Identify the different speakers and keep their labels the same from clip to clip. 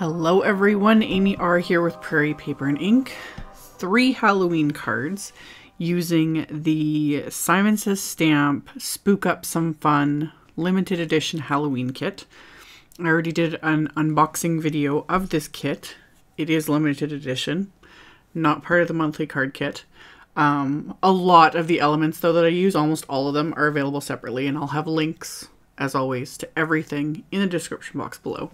Speaker 1: Hello everyone, Amy R here with Prairie Paper and Ink. Three Halloween cards using the Simon Says Stamp Spook Up Some Fun limited edition Halloween kit. I already did an unboxing video of this kit. It is limited edition, not part of the monthly card kit. Um, a lot of the elements though that I use, almost all of them, are available separately and I'll have links as always to everything in the description box below.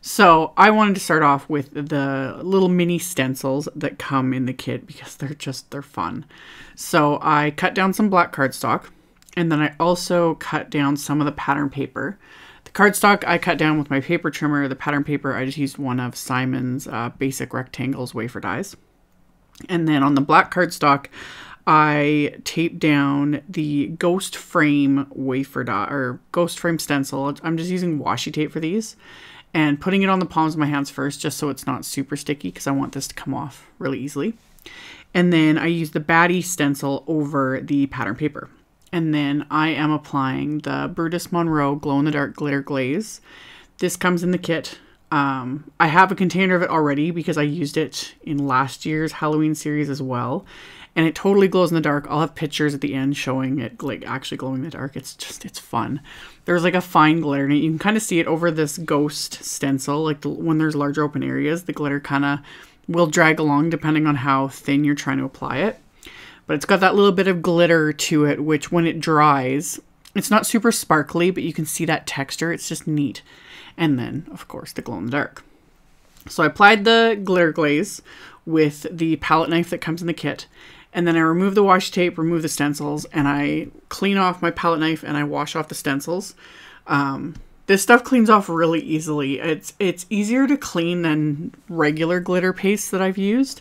Speaker 1: So I wanted to start off with the little mini stencils that come in the kit because they're just, they're fun. So I cut down some black cardstock and then I also cut down some of the pattern paper. The cardstock I cut down with my paper trimmer. The pattern paper, I just used one of Simon's uh, basic rectangles wafer dies. And then on the black cardstock, I taped down the ghost frame wafer dot or ghost frame stencil. I'm just using washi tape for these and putting it on the palms of my hands first just so it's not super sticky because I want this to come off really easily. And then I use the Batty stencil over the pattern paper. And then I am applying the Brutus Monroe Glow in the Dark Glitter Glaze. This comes in the kit um, I have a container of it already because I used it in last year's Halloween series as well. And it totally glows in the dark. I'll have pictures at the end showing it like actually glowing in the dark. It's just, it's fun. There's like a fine glitter and you can kind of see it over this ghost stencil. Like the, when there's larger open areas, the glitter kind of will drag along depending on how thin you're trying to apply it. But it's got that little bit of glitter to it, which when it dries, it's not super sparkly, but you can see that texture. It's just neat. And then, of course, the glow in the dark. So I applied the glitter glaze with the palette knife that comes in the kit. And then I remove the washi tape, remove the stencils, and I clean off my palette knife and I wash off the stencils. Um, this stuff cleans off really easily. It's, it's easier to clean than regular glitter paste that I've used.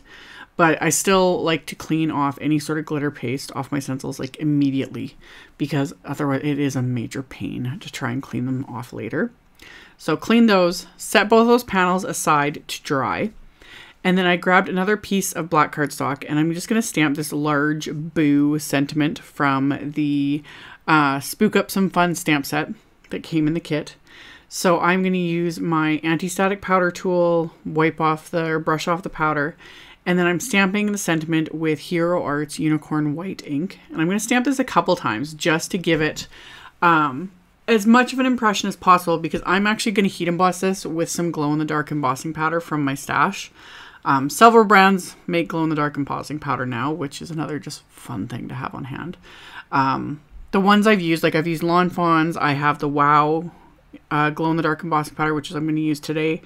Speaker 1: But I still like to clean off any sort of glitter paste off my stencils like immediately because otherwise it is a major pain to try and clean them off later. So clean those, set both those panels aside to dry. And then I grabbed another piece of black cardstock and I'm just going to stamp this large boo sentiment from the uh, Spook Up Some Fun stamp set that came in the kit. So I'm going to use my anti-static powder tool, wipe off the, or brush off the powder, and then I'm stamping the sentiment with Hero Arts Unicorn White ink. And I'm going to stamp this a couple times just to give it um, as much of an impression as possible because I'm actually going to heat emboss this with some glow-in-the-dark embossing powder from my stash. Um, several brands make glow-in-the-dark embossing powder now, which is another just fun thing to have on hand. Um, the ones I've used, like I've used Lawn Fawns, I have the Wow uh, glow-in-the-dark embossing powder, which is I'm going to use today.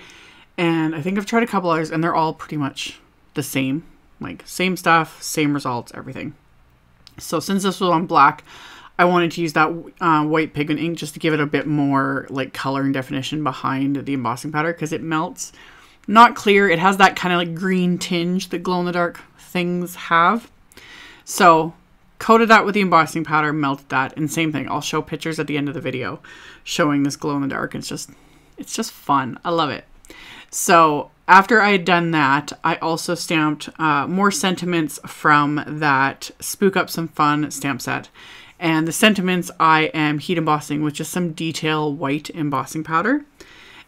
Speaker 1: And I think I've tried a couple others, and they're all pretty much the same, like same stuff, same results, everything. So since this was on black, I wanted to use that uh, white pigment ink just to give it a bit more like color and definition behind the embossing powder because it melts. Not clear, it has that kind of like green tinge that glow-in-the-dark things have. So coated that with the embossing powder, melted that, and same thing. I'll show pictures at the end of the video showing this glow in the dark. It's just, it's just fun. I love it. So after I had done that, I also stamped uh, more sentiments from that Spook Up Some Fun stamp set. And the sentiments I am heat embossing with just some detail white embossing powder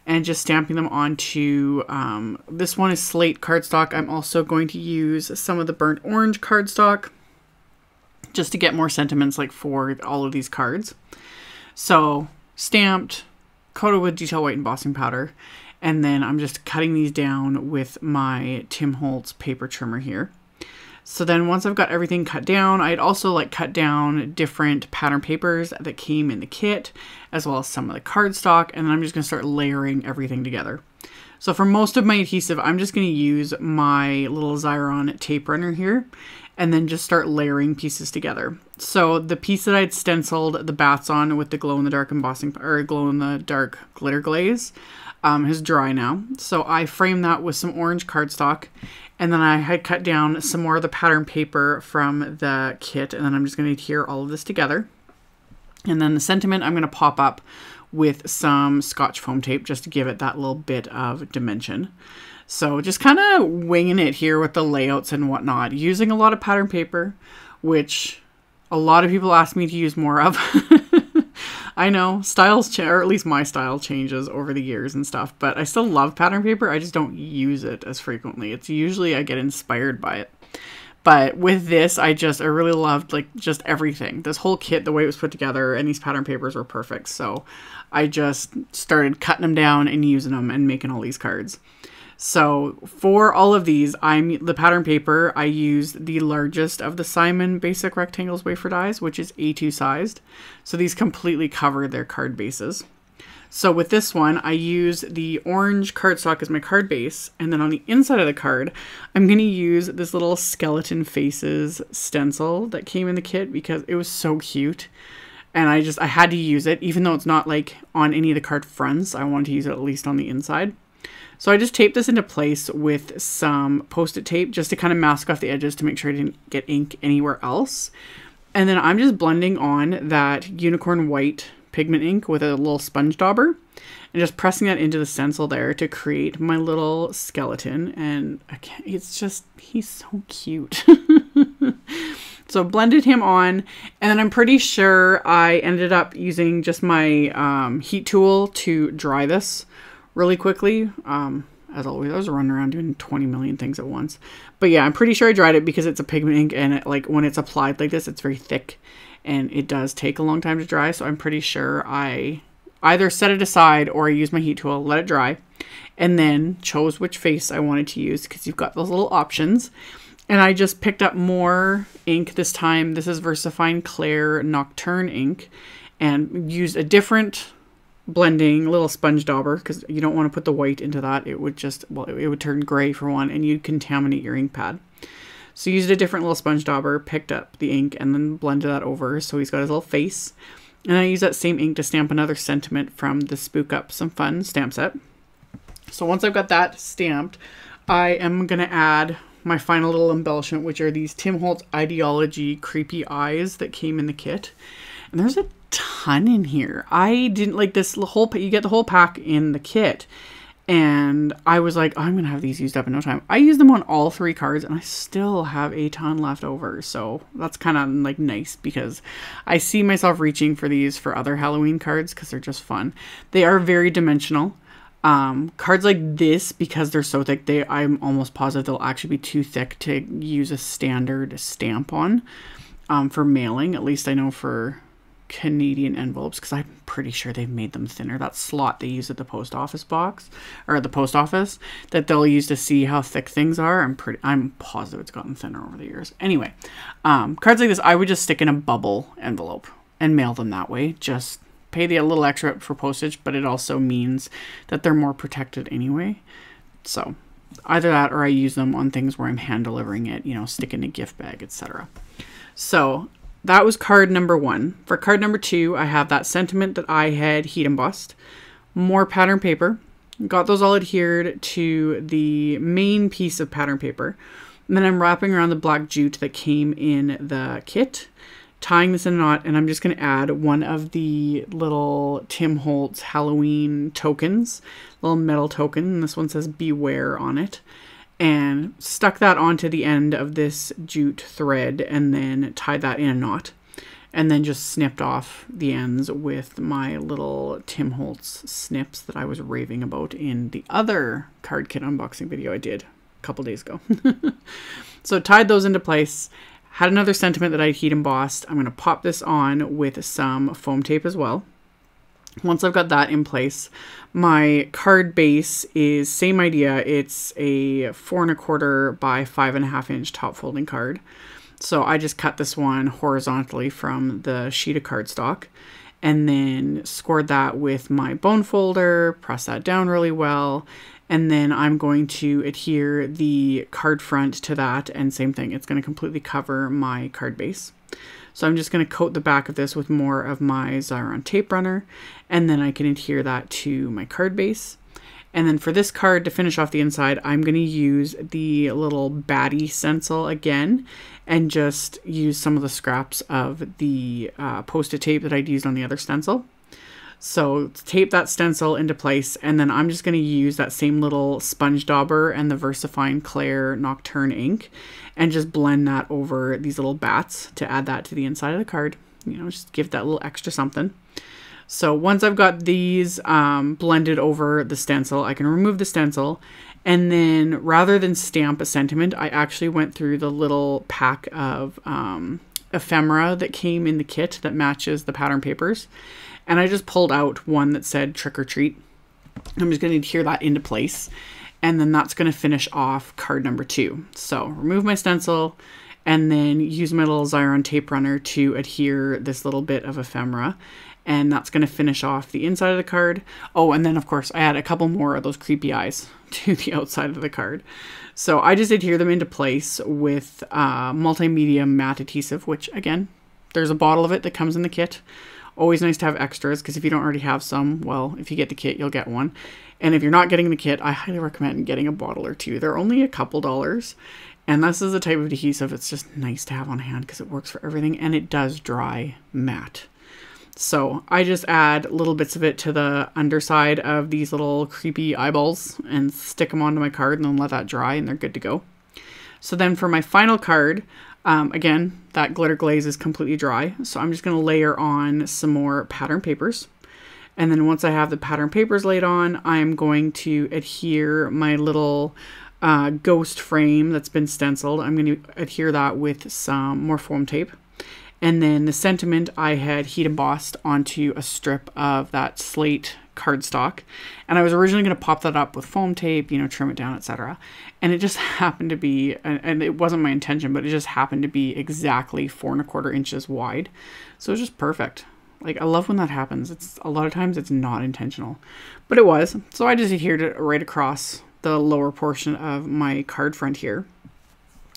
Speaker 1: and just stamping them onto um, this one is slate cardstock. I'm also going to use some of the burnt orange cardstock just to get more sentiments like for all of these cards. So stamped, coated with detail white embossing powder. And then I'm just cutting these down with my Tim Holtz paper trimmer here. So then once I've got everything cut down, I'd also like cut down different pattern papers that came in the kit, as well as some of the cardstock, and then I'm just gonna start layering everything together. So for most of my adhesive, I'm just gonna use my little Xyron tape runner here, and then just start layering pieces together. So the piece that I'd stenciled the bats on with the glow in the dark embossing or glow in the dark glitter glaze, um, is dry now. So I framed that with some orange cardstock and then I had cut down some more of the pattern paper from the kit and then I'm just going to adhere all of this together. And then the sentiment I'm going to pop up with some scotch foam tape just to give it that little bit of dimension. So just kind of winging it here with the layouts and whatnot, using a lot of pattern paper, which a lot of people ask me to use more of. I know styles change, or at least my style changes over the years and stuff, but I still love pattern paper. I just don't use it as frequently. It's usually I get inspired by it. But with this, I just, I really loved like just everything. This whole kit, the way it was put together, and these pattern papers were perfect. So I just started cutting them down and using them and making all these cards. So for all of these, I'm the pattern paper, I use the largest of the Simon Basic Rectangles wafer dies, which is A2 sized. So these completely cover their card bases. So with this one, I use the orange cardstock as my card base, and then on the inside of the card, I'm gonna use this little skeleton faces stencil that came in the kit because it was so cute. And I just, I had to use it, even though it's not like on any of the card fronts, I wanted to use it at least on the inside. So I just taped this into place with some post-it tape just to kind of mask off the edges to make sure I didn't get ink anywhere else. And then I'm just blending on that unicorn white pigment ink with a little sponge dauber and just pressing that into the stencil there to create my little skeleton. And it's just, he's so cute. so blended him on and then I'm pretty sure I ended up using just my um, heat tool to dry this really quickly. Um, as always, I was running around doing 20 million things at once. But yeah, I'm pretty sure I dried it because it's a pigment ink and it, like when it's applied like this, it's very thick and it does take a long time to dry. So I'm pretty sure I either set it aside or I used my heat tool, let it dry, and then chose which face I wanted to use because you've got those little options. And I just picked up more ink this time. This is VersaFine Claire Nocturne ink and used a different blending, little sponge dauber, because you don't want to put the white into that. It would just, well, it would turn gray for one, and you'd contaminate your ink pad. So used a different little sponge dauber, picked up the ink, and then blended that over. So he's got his little face. And I use that same ink to stamp another sentiment from the Spook Up Some Fun stamp set. So once I've got that stamped, I am going to add my final little embellishment, which are these Tim Holtz Ideology Creepy Eyes that came in the kit. And there's a ton in here. I didn't like this whole you get the whole pack in the kit. And I was like, oh, I'm going to have these used up in no time. I used them on all three cards and I still have a ton left over. So that's kind of like nice because I see myself reaching for these for other Halloween cards because they're just fun. They are very dimensional. Um, cards like this, because they're so thick, they I'm almost positive they'll actually be too thick to use a standard stamp on um, for mailing. At least I know for Canadian envelopes because I'm pretty sure they've made them thinner. That slot they use at the post office box or the post office that they'll use to see how thick things are. I'm pretty, I'm positive it's gotten thinner over the years. Anyway, um, cards like this I would just stick in a bubble envelope and mail them that way. Just pay the little extra for postage, but it also means that they're more protected anyway. So either that or I use them on things where I'm hand delivering it, you know, stick in a gift bag, etc. So that was card number one. For card number two, I have that sentiment that I had heat embossed, more pattern paper, got those all adhered to the main piece of pattern paper. And then I'm wrapping around the black jute that came in the kit, tying this in a knot, and I'm just going to add one of the little Tim Holtz Halloween tokens, little metal token. And this one says beware on it and stuck that onto the end of this jute thread and then tied that in a knot and then just snipped off the ends with my little Tim Holtz snips that I was raving about in the other card kit unboxing video I did a couple days ago. so tied those into place, had another sentiment that I heat embossed. I'm going to pop this on with some foam tape as well once I've got that in place, my card base is same idea. It's a four and a quarter by five and a half inch top folding card. So I just cut this one horizontally from the sheet of cardstock and then scored that with my bone folder, Press that down really well, and then I'm going to adhere the card front to that and same thing, it's gonna completely cover my card base. So I'm just gonna coat the back of this with more of my Xyron tape runner and then I can adhere that to my card base. And then for this card to finish off the inside, I'm going to use the little batty stencil again and just use some of the scraps of the uh, post-it tape that I'd used on the other stencil. So tape that stencil into place and then I'm just going to use that same little sponge dauber and the VersaFine Claire Nocturne ink and just blend that over these little bats to add that to the inside of the card. You know, just give that little extra something. So once I've got these um, blended over the stencil, I can remove the stencil. And then rather than stamp a sentiment, I actually went through the little pack of um, ephemera that came in the kit that matches the pattern papers. And I just pulled out one that said trick or treat. I'm just going to adhere that into place. And then that's going to finish off card number two. So remove my stencil and then use my little Xyron tape runner to adhere this little bit of ephemera. And that's going to finish off the inside of the card. Oh, and then of course I add a couple more of those creepy eyes to the outside of the card. So I just adhere them into place with uh, multimedia matte adhesive, which again, there's a bottle of it that comes in the kit. Always nice to have extras because if you don't already have some, well, if you get the kit, you'll get one. And if you're not getting the kit, I highly recommend getting a bottle or two. They're only a couple dollars. And this is the type of adhesive it's just nice to have on hand because it works for everything and it does dry matte. So I just add little bits of it to the underside of these little creepy eyeballs and stick them onto my card and then let that dry and they're good to go. So then for my final card, um, again, that glitter glaze is completely dry, so I'm just going to layer on some more pattern papers. And then once I have the pattern papers laid on, I am going to adhere my little uh, ghost frame that's been stenciled. I'm going to adhere that with some more foam tape. And then the sentiment I had heat embossed onto a strip of that slate cardstock. And I was originally going to pop that up with foam tape, you know, trim it down, etc. And it just happened to be, and it wasn't my intention, but it just happened to be exactly four and a quarter inches wide. So it's just perfect. Like I love when that happens. It's a lot of times it's not intentional, but it was. So I just adhered it right across the lower portion of my card front here.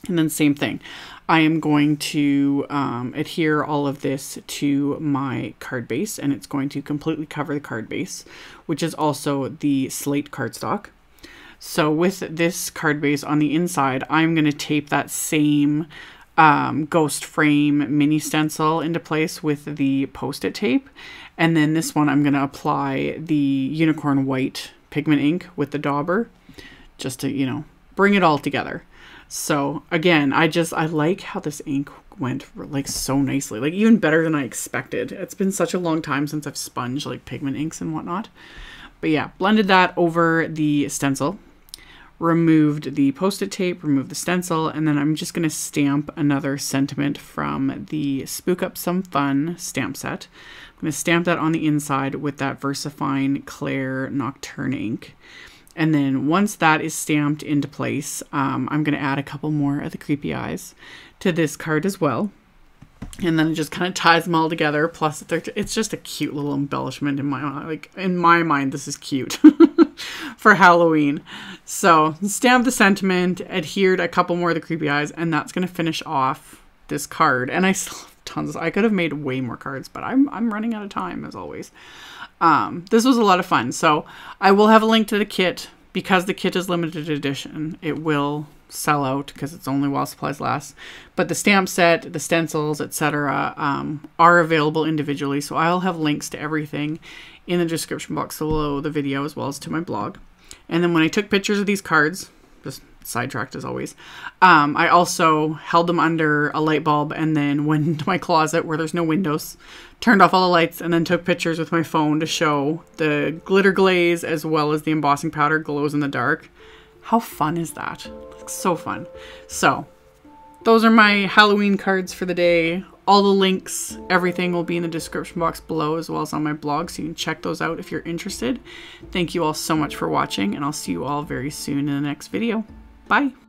Speaker 1: And then same thing. I am going to um, adhere all of this to my card base and it's going to completely cover the card base, which is also the slate cardstock. So with this card base on the inside, I'm going to tape that same um, ghost frame mini stencil into place with the post-it tape. And then this one, I'm going to apply the unicorn white pigment ink with the dauber just to, you know, bring it all together. So again, I just I like how this ink went like so nicely, like even better than I expected. It's been such a long time since I've sponged like pigment inks and whatnot. But yeah, blended that over the stencil, removed the post-it tape, removed the stencil, and then I'm just gonna stamp another sentiment from the Spook Up Some Fun stamp set. I'm gonna stamp that on the inside with that VersaFine Claire Nocturne ink. And then once that is stamped into place, um, I'm going to add a couple more of the creepy eyes to this card as well. And then it just kind of ties them all together. Plus, it's just a cute little embellishment in my mind. Like in my mind, this is cute for Halloween. So stamp the sentiment, adhered a couple more of the creepy eyes, and that's going to finish off this card. And I still tons. I could have made way more cards, but I'm I'm running out of time as always. Um, this was a lot of fun. So I will have a link to the kit because the kit is limited edition. It will sell out because it's only while supplies last. But the stamp set, the stencils, etc., um, are available individually. So I'll have links to everything in the description box below the video as well as to my blog. And then when I took pictures of these cards, sidetracked as always. Um, I also held them under a light bulb and then went into my closet where there's no windows, turned off all the lights, and then took pictures with my phone to show the glitter glaze as well as the embossing powder glows in the dark. How fun is that? It's so fun. So, those are my Halloween cards for the day. All the links, everything will be in the description box below as well as on my blog, so you can check those out if you're interested. Thank you all so much for watching, and I'll see you all very soon in the next video. Bye.